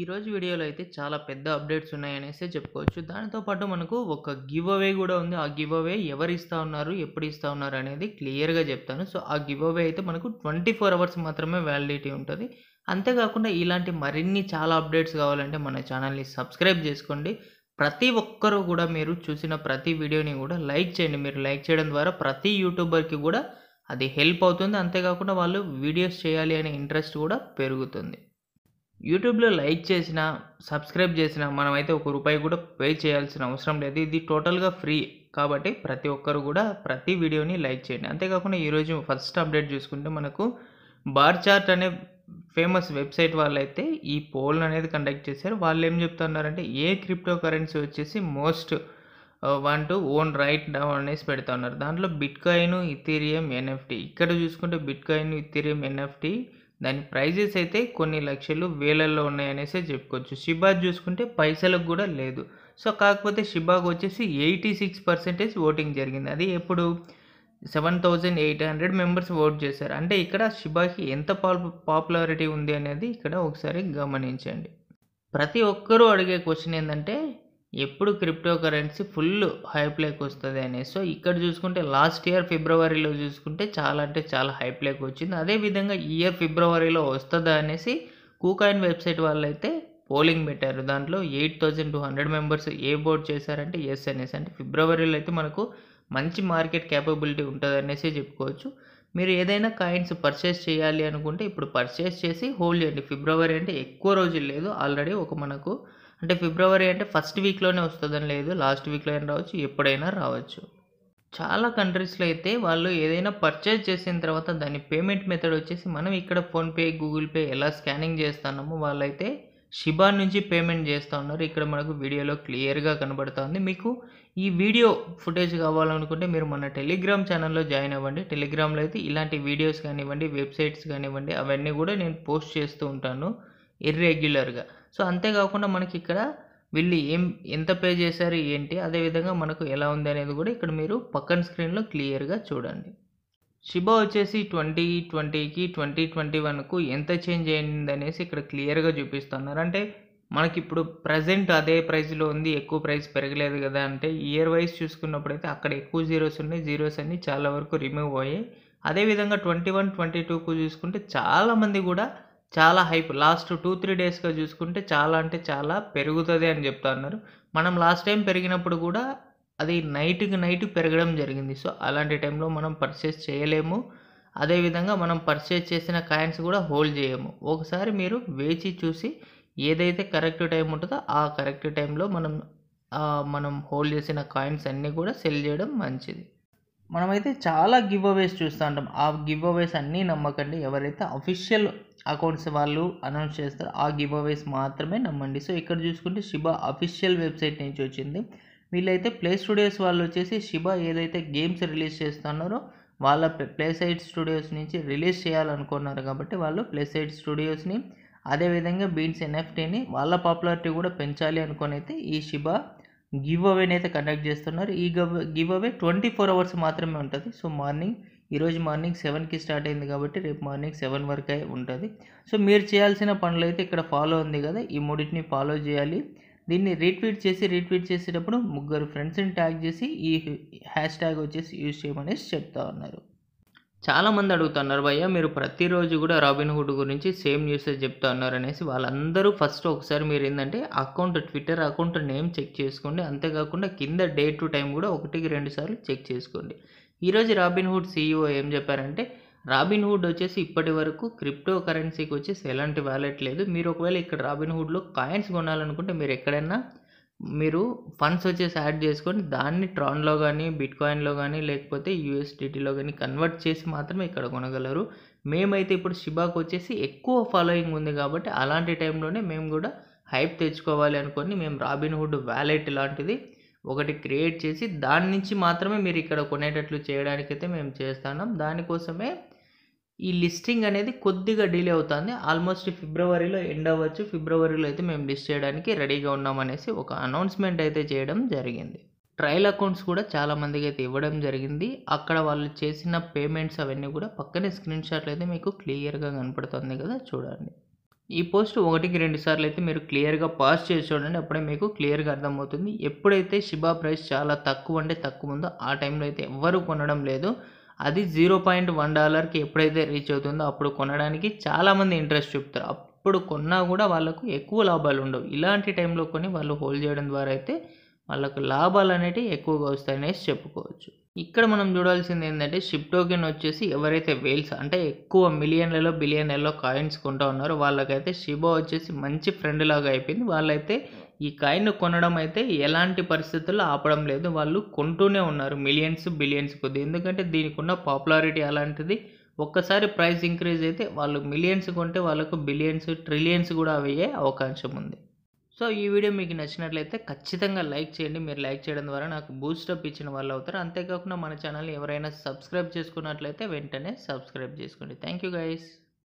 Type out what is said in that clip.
ఈరోజు వీడియోలో అయితే చాలా పెద్ద అప్డేట్స్ ఉన్నాయనేసే చెప్పుకోవచ్చు దానితోపాటు మనకు ఒక గివ్ అవే కూడా ఉంది ఆ గివ్ అవే ఎవరు ఇస్తూ ఉన్నారు ఎప్పుడు ఇస్తూ ఉన్నారు అనేది క్లియర్గా చెప్తాను సో ఆ గివ్ అవే అయితే మనకు ట్వంటీ ఫోర్ అవర్స్ మాత్రమే వ్యాలిడిటీ ఉంటుంది అంతేకాకుండా ఇలాంటి మరిన్ని చాలా అప్డేట్స్ కావాలంటే మన ఛానల్ని సబ్స్క్రైబ్ చేసుకోండి ప్రతి ఒక్కరూ కూడా మీరు చూసిన ప్రతి వీడియోని కూడా లైక్ చేయండి మీరు లైక్ చేయడం ద్వారా ప్రతి యూట్యూబర్కి కూడా అది హెల్ప్ అవుతుంది అంతేకాకుండా వాళ్ళు వీడియోస్ చేయాలి అనే ఇంట్రెస్ట్ కూడా పెరుగుతుంది యూట్యూబ్లో లైక్ చేసిన సబ్స్క్రైబ్ చేసిన మనమైతే ఒక రూపాయి కూడా పే చేయాల్సిన అవసరం లేదు ఇది టోటల్గా ఫ్రీ కాబట్టి ప్రతి ఒక్కరు కూడా ప్రతి వీడియోని లైక్ చేయండి అంతేకాకుండా ఈరోజు ఫస్ట్ అప్డేట్ చూసుకుంటే మనకు బార్ చార్ట్ అనే ఫేమస్ వెబ్సైట్ వాళ్ళైతే ఈ పోల్ అనేది కండక్ట్ చేశారు వాళ్ళు ఏం చెప్తున్నారంటే ఏ క్రిప్టో కరెన్సీ వచ్చేసి most want to own write down అనేసి పెడతా ఉన్నారు దాంట్లో బిట్కాయిన్ ఇథీరియం ఎన్ఎఫ్టీ ఇక్కడ చూసుకుంటే బిట్కాయిన్ ఇథీరియం ఎన్ఎఫ్టీ దాని ప్రైజెస్ అయితే కొన్ని లక్షలు వేలల్లో ఉన్నాయనేసి చెప్పుకోవచ్చు షిబా చూసుకుంటే పైసలకు కూడా లేదు సో కాకపోతే షిబాకు వచ్చేసి ఎయిటీ సిక్స్ పర్సెంటేజ్ ఓటింగ్ జరిగింది అది ఎప్పుడు seven thousand eight hundred members vote చేశారు అంటే ఇక్కడ షిబాకి ఎంత పాపులారిటీ ఉంది అనేది ఇక్కడ ఒకసారి గమనించండి ప్రతి ఒక్కరూ అడిగే క్వశ్చన్ ఏంటంటే ఎప్పుడు క్రిప్టో కరెన్సీ ఫుల్ హైప్లేక్ వస్తుంది అనే సో ఇక్కడ చూసుకుంటే లాస్ట్ ఇయర్ ఫిబ్రవరిలో చూసుకుంటే చాలా అంటే చాలా హైప్లేక్ వచ్చింది అదేవిధంగా ఇయర్ ఫిబ్రవరిలో వస్తుందా అనేసి కూకాయిన్ వెబ్సైట్ వాళ్ళైతే పోలింగ్ పెట్టారు దాంట్లో eight thousand two hundred members ఏ బోర్డ్ చేశారంటే ఎస్ అనేసి అంటే ఫిబ్రవరిలో అయితే మనకు మంచి మార్కెట్ క్యాపబిలిటీ ఉంటుంది అనేసి చెప్పుకోవచ్చు మీరు ఏదైనా కాయిన్స్ పర్చేస్ చేయాలి అనుకుంటే ఇప్పుడు పర్చేస్ చేసి హోల్డ్ చేయండి ఫిబ్రవరి అంటే ఎక్కువ రోజులు లేదు ఆల్రెడీ ఒక మనకు అంటే ఫిబ్రవరి అంటే ఫస్ట్ వీక్లోనే వస్తుందని లేదు లాస్ట్ వీక్లో అయినా రావచ్చు ఎప్పుడైనా రావచ్చు చాలా కంట్రీస్లో అయితే వాళ్ళు ఏదైనా పర్చేజ్ చేసిన తర్వాత దాని పేమెంట్ మెథడ్ వచ్చేసి మనం ఇక్కడ ఫోన్పే గూగుల్ పే ఎలా స్కానింగ్ చేస్తున్నామో వాళ్ళైతే షిబా నుంచి పేమెంట్ చేస్తూ ఉన్నారు ఇక్కడ మనకు వీడియోలో క్లియర్గా కనబడుతుంది మీకు ఈ వీడియో ఫుటేజ్ కావాలనుకుంటే మీరు మన టెలిగ్రామ్ ఛానల్లో జాయిన్ అవ్వండి టెలిగ్రామ్లో అయితే ఇలాంటి వీడియోస్ కానివ్వండి వెబ్సైట్స్ కానివ్వండి అవన్నీ కూడా నేను పోస్ట్ చేస్తూ ఉంటాను ఇర్రెగ్యులర్గా సో అంతేకాకుండా మనకి ఇక్కడ వీళ్ళు ఏం ఎంత పే చేశారు ఏంటి అదేవిధంగా మనకు ఎలా ఉంది అనేది కూడా ఇక్కడ మీరు పక్కన స్క్రీన్లో క్లియర్గా చూడండి శిబా వచ్చేసి ట్వంటీ ట్వంటీకి ట్వంటీ ట్వంటీ వన్కు ఎంత చేంజ్ అయింది అనేసి ఇక్కడ క్లియర్గా చూపిస్తున్నారు అంటే మనకి ఇప్పుడు ప్రజెంట్ అదే ప్రైస్లో ఉంది ఎక్కువ ప్రైస్ పెరగలేదు కదా అంటే ఇయర్ వైజ్ చూసుకున్నప్పుడైతే అక్కడ ఎక్కువ జీరోస్ ఉన్నాయి జీరోస్ అన్నీ చాలా వరకు రిమూవ్ అయ్యాయి అదేవిధంగా ట్వంటీ వన్ ట్వంటీ టూకు చూసుకుంటే చాలామంది కూడా చాలా హైప్ లాస్ట్ టూ త్రీ డేస్గా చూసుకుంటే చాలా అంటే చాలా పెరుగుతుంది అని చెప్తా అన్నారు మనం లాస్ట్ టైం పెరిగినప్పుడు కూడా అది నైట్కి నైట్ పెరగడం జరిగింది సో అలాంటి టైంలో మనం పర్చేస్ చేయలేము అదేవిధంగా మనం పర్చేస్ చేసిన కాయిన్స్ కూడా హోల్డ్ చేయము ఒకసారి మీరు వేచి చూసి ఏదైతే కరెక్ట్ టైం ఉంటుందో ఆ కరెక్ట్ టైంలో మనం మనం హోల్డ్ చేసిన కాయిన్స్ అన్నీ కూడా సెల్ చేయడం మంచిది మనమైతే చాలా గివ్ అవేస్ చూస్తూ ఉంటాం ఆ గివ్ అవేస్ అన్నీ నమ్మకండి ఎవరైతే అఫీషియల్ అకౌంట్స్ వాళ్ళు అనౌన్స్ చేస్తారు ఆ గివ్ అవేస్ మాత్రమే నమ్మండి సో ఇక్కడ చూసుకుంటే శిబా అఫీషియల్ వెబ్సైట్ నుంచి వచ్చింది వీళ్ళైతే ప్లే స్టూడియోస్ వాళ్ళు వచ్చేసి శిబా ఏదైతే గేమ్స్ రిలీజ్ చేస్తున్నారో వాళ్ళ ప్లే సైట్ స్టూడియోస్ నుంచి రిలీజ్ చేయాలనుకున్నారు కాబట్టి వాళ్ళు ప్లే సైట్ స్టూడియోస్ని అదేవిధంగా బీన్స్ ఎన్ఎఫ్టీని వాళ్ళ పాపులారిటీ కూడా పెంచాలి అనుకుని అయితే ఈ శిబా గివ్ అవేని అయితే కండక్ట్ చేస్తున్నారు ఈ giveaway twenty four hours మాత్రమే ఉంటుంది సో మార్నింగ్ ఈరోజు మార్నింగ్ సెవెన్కి స్టార్ట్ అయింది కాబట్టి రేపు మార్నింగ్ సెవెన్ వరకే ఉంటుంది సో మీరు చేయాల్సిన పనులు అయితే ఇక్కడ ఫాలో ఉంది కదా ఈ మూడింటిని ఫాలో చేయాలి దీన్ని రీట్వీట్ చేసి రీట్వీట్ చేసేటప్పుడు ముగ్గురు ఫ్రెండ్స్ని ట్యాగ్ చేసి ఈ హ్యాష్ ట్యాగ్ వచ్చేసి యూజ్ చేయమనేసి చెప్తా ఉన్నారు చాలామంది అడుగుతున్నారు భయ్య మీరు ప్రతిరోజు కూడా రాబిన్ హుడ్ గురించి సేమ్ న్యూస్ చెప్తా ఉన్నారు అనేసి వాళ్ళందరూ ఫస్ట్ ఒకసారి మీరు ఏంటంటే account Twitter account name check చేసుకోండి అంతేకాకుండా కింద డే టు టైం కూడా ఒకటికి రెండు సార్లు చెక్ చేసుకోండి ఈరోజు రాబిన్ హుడ్ సీఈఓ ఏం చెప్పారంటే రాబిన్ హుడ్ వచ్చేసి ఇప్పటి వరకు క్రిప్టో కరెన్సీకి వచ్చేసి ఎలాంటి వ్యాలెట్ లేదు మీరు ఒకవేళ ఇక్కడ రాబిన్ హుడ్లో కాయిన్స్ కొనాలనుకుంటే మీరు ఎక్కడైనా మీరు ఫండ్స్ వచ్చేసి యాడ్ చేసుకొని దాన్ని ట్రాన్లో కానీ బిట్కాయిన్లో కానీ లేకపోతే యూఎస్డిటీలో కానీ కన్వర్ట్ చేసి మాత్రమే ఇక్కడ కొనగలరు మేమైతే ఇప్పుడు షిబాకు వచ్చేసి ఎక్కువ ఫాలోయింగ్ ఉంది కాబట్టి అలాంటి టైంలోనే మేము కూడా హైప్ తెచ్చుకోవాలి అనుకొని మేము రాబిన్ హుడ్ వ్యాలెట్ లాంటిది ఒకటి క్రియేట్ చేసి దాని నుంచి మాత్రమే మీరు ఇక్కడ కొనేటట్లు చేయడానికైతే మేము చేస్తున్నాం దానికోసమే ఈ లిస్టింగ్ అనేది కొద్దిగా డిలే అవుతుంది ఆల్మోస్ట్ ఫిబ్రవరిలో ఎండ్ అవ్వచ్చు ఫిబ్రవరిలో అయితే మేము లిస్ట్ చేయడానికి రెడీగా ఉన్నామనేసి ఒక అనౌన్స్మెంట్ అయితే చేయడం జరిగింది ట్రయల్ అకౌంట్స్ కూడా చాలామందికి అయితే ఇవ్వడం జరిగింది అక్కడ వాళ్ళు చేసిన పేమెంట్స్ అవన్నీ కూడా పక్కనే స్క్రీన్ షాట్లు అయితే మీకు క్లియర్గా కనపడుతుంది కదా చూడండి ఈ పోస్ట్ ఒకటికి రెండు సార్లు అయితే మీరు క్లియర్గా పాస్ చేసి చూడండి అప్పుడే మీకు క్లియర్గా అర్థమవుతుంది ఎప్పుడైతే శిబా ప్రైస్ చాలా తక్కువ అంటే తక్కువ ఉందో ఆ టైంలో అయితే ఎవరు కొనడం లేదు అది జీరో పాయింట్ వన్ డాలర్కి ఎప్పుడైతే రీచ్ అవుతుందో అప్పుడు కొనడానికి చాలామంది ఇంట్రెస్ట్ చూపుతారు అప్పుడు కొన్నా కూడా వాళ్ళకు ఎక్కువ లాభాలు ఉండవు ఇలాంటి టైంలో కొని వాళ్ళు హోల్డ్ చేయడం ద్వారా అయితే వాళ్ళకు లాభాలు అనేటివి ఎక్కువగా వస్తాయనేసి చెప్పుకోవచ్చు ఇక్కడ మనం చూడాల్సింది ఏంటంటే షిప్ టోకెన్ వచ్చేసి ఎవరైతే వేల్స్ అంటే ఎక్కువ మిలియన్లలో బిలియన్లలో కాయిన్స్ కొంటూ ఉన్నారో వాళ్ళకైతే షిబో వచ్చేసి మంచి ఫ్రెండ్ లాగా అయిపోయింది వాళ్ళైతే ఈ కాయిన్ కొనడం అయితే ఎలాంటి పరిస్థితుల్లో ఆపడం లేదు వాళ్ళు కొంటూనే ఉన్నారు మిలియన్స్ బిలియన్స్ కొద్ది ఎందుకంటే దీనికి ఉన్న పాపులారిటీ అలాంటిది ఒక్కసారి ప్రైస్ ఇంక్రీజ్ అయితే వాళ్ళు మిలియన్స్ కొంటే వాళ్ళకు బిలియన్స్ ట్రిలియన్స్ కూడా అయ్యే అవకాశం ఉంది సో ఈ వీడియో మీకు నచ్చినట్లయితే ఖచ్చితంగా లైక్ చేయండి మీరు లైక్ చేయడం ద్వారా నాకు బూస్టప్ ఇచ్చిన వాళ్ళు అవుతారు అంతేకాకుండా మన ఛానల్ని ఎవరైనా సబ్స్క్రైబ్ చేసుకున్నట్లయితే వెంటనే సబ్స్క్రైబ్ చేసుకోండి థ్యాంక్ యూ గైస్